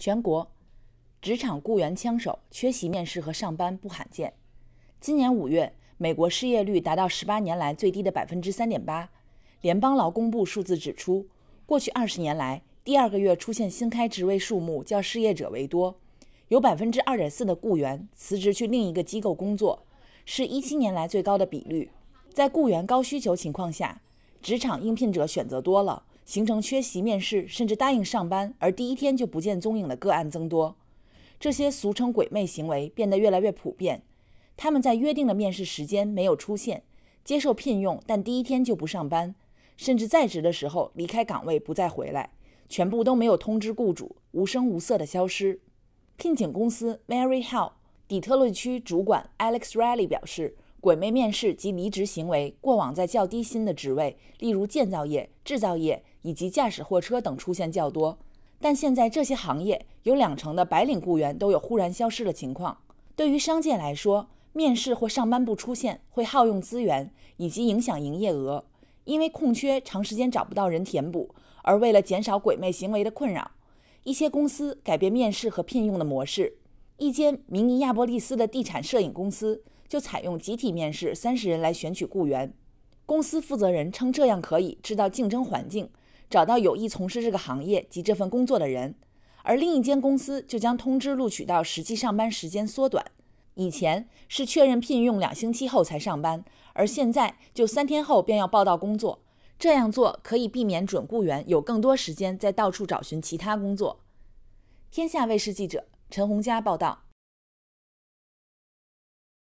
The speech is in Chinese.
全国职场雇员枪手缺席面试和上班不罕见。今年五月，美国失业率达到十八年来最低的百分之三点八。联邦劳工部数字指出，过去二十年来，第二个月出现新开职位数目较失业者为多，有百分之二点四的雇员辞职去另一个机构工作，是一七年来最高的比率。在雇员高需求情况下，职场应聘者选择多了。形成缺席面试，甚至答应上班而第一天就不见踪影的个案增多，这些俗称“鬼魅”行为变得越来越普遍。他们在约定的面试时间没有出现，接受聘用但第一天就不上班，甚至在职的时候离开岗位不再回来，全部都没有通知雇主，无声无色地消失。聘请公司 Mary Hill 底特律区主管 Alex Riley 表示：“鬼魅面试及离职行为过往在较低薪的职位，例如建造业、制造业。”以及驾驶货车等出现较多，但现在这些行业有两成的白领雇员都有忽然消失的情况。对于商界来说，面试或上班不出现会耗用资源以及影响营业额，因为空缺长时间找不到人填补。而为了减少鬼魅行为的困扰，一些公司改变面试和聘用的模式。一间明尼亚波利斯的地产摄影公司就采用集体面试三十人来选取雇员。公司负责人称，这样可以制造竞争环境。找到有意从事这个行业及这份工作的人，而另一间公司就将通知录取到实际上班时间缩短。以前是确认聘用两星期后才上班，而现在就三天后便要报到工作。这样做可以避免准雇员有更多时间在到处找寻其他工作。天下卫视记者陈红佳报道。